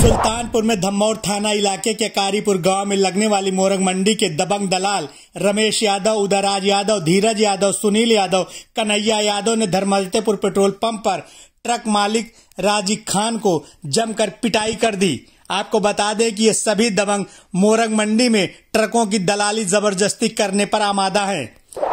सुल्तानपुर में धमौर थाना इलाके के कारीपुर गांव में लगने वाली मोरंग मंडी के दबंग दलाल रमेश यादव उदयराज यादव धीरज यादव सुनील यादव कन्हैया यादव ने धर्मलतेपुर पेट्रोल पंप पर ट्रक मालिक राजी खान को जमकर पिटाई कर दी आपको बता दें कि ये सभी दबंग मोरंग मंडी में ट्रकों की दलाली जबरदस्ती करने पर आमादा हैं।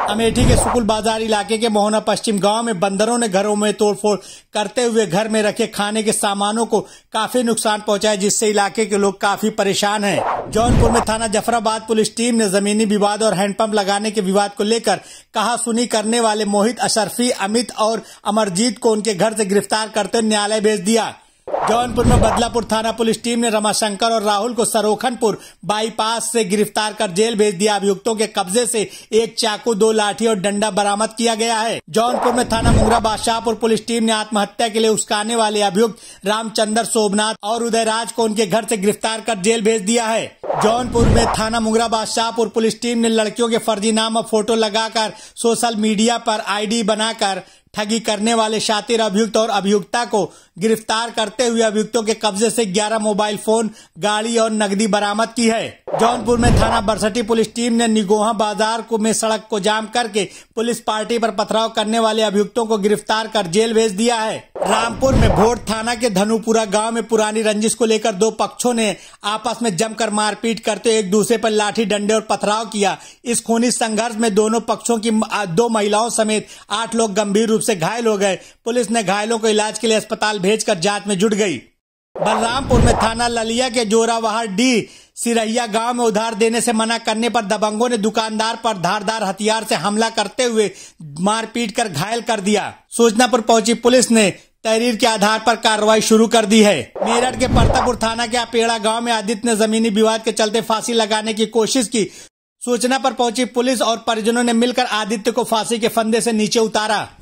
अमेठी के सुकुल बाजार इलाके के मोहना पश्चिम गांव में बंदरों ने घरों में तोड़फोड़ करते हुए घर में रखे खाने के सामानों को काफी नुकसान पहुंचाया जिससे इलाके के लोग काफी परेशान हैं। जौनपुर में थाना जफराबाद पुलिस टीम ने जमीनी विवाद और हैंडपंप लगाने के विवाद को लेकर कहा सुनी करने वाले मोहित अशरफी अमित और अमरजीत को उनके घर ऐसी गिरफ्तार करते न्यायालय भेज दिया जौनपुर में बदलापुर थाना पुलिस टीम ने रमाशंकर और राहुल को सरोखनपुर बाईपास से गिरफ्तार कर जेल भेज दिया अभियुक्तों के कब्जे से एक चाकू दो लाठी और डंडा बरामद किया गया है जौनपुर में थाना मुंगरा बादशाहपुर पुलिस टीम ने आत्महत्या के लिए उस्काने वाले अभियुक्त रामचंद्र सोमनाथ और उदयराज को उनके घर ऐसी गिरफ्तार कर जेल भेज दिया है जौनपुर में थाना मुंगरा बादशाहपुर पुलिस टीम ने लड़कियों के फर्जी नाम और फोटो लगाकर सोशल मीडिया पर आईडी बनाकर ठगी करने वाले शातिर अभियुक्त और अभियुक्ता को गिरफ्तार करते हुए अभियुक्तों के कब्जे से 11 मोबाइल फोन गाड़ी और नकदी बरामद की है जौनपुर में थाना बरसठी पुलिस टीम ने निगोहा बाजार को में सड़क को जाम करके पुलिस पार्टी पर पथराव करने वाले अभियुक्तों को गिरफ्तार कर जेल भेज दिया है रामपुर में भोट थाना के धनुपुरा गांव में पुरानी रंजिश को लेकर दो पक्षों ने आपस में जमकर मारपीट करते एक दूसरे पर लाठी डंडे और पथराव किया इस खूनी संघर्ष में दोनों पक्षों की दो महिलाओं समेत आठ लोग गंभीर रूप से घायल हो गए पुलिस ने घायलों को इलाज के लिए अस्पताल भेजकर जांच में जुट गई बलरामपुर में थाना ललिया के जोरावहर डी सिरहिया गांव में उधार देने से मना करने पर दबंगों ने दुकानदार पर धारदार हथियार से हमला करते हुए मारपीट कर घायल कर दिया सूचना पर पहुंची पुलिस ने तहरीर के आधार पर कार्रवाई शुरू कर दी है मेरठ के परतापुर थाना के अपेड़ा गांव में आदित्य ने जमीनी विवाद के चलते फांसी लगाने की कोशिश की सूचना पर पहुंची पुलिस और परिजनों ने मिलकर आदित्य को फांसी के फंदे से नीचे उतारा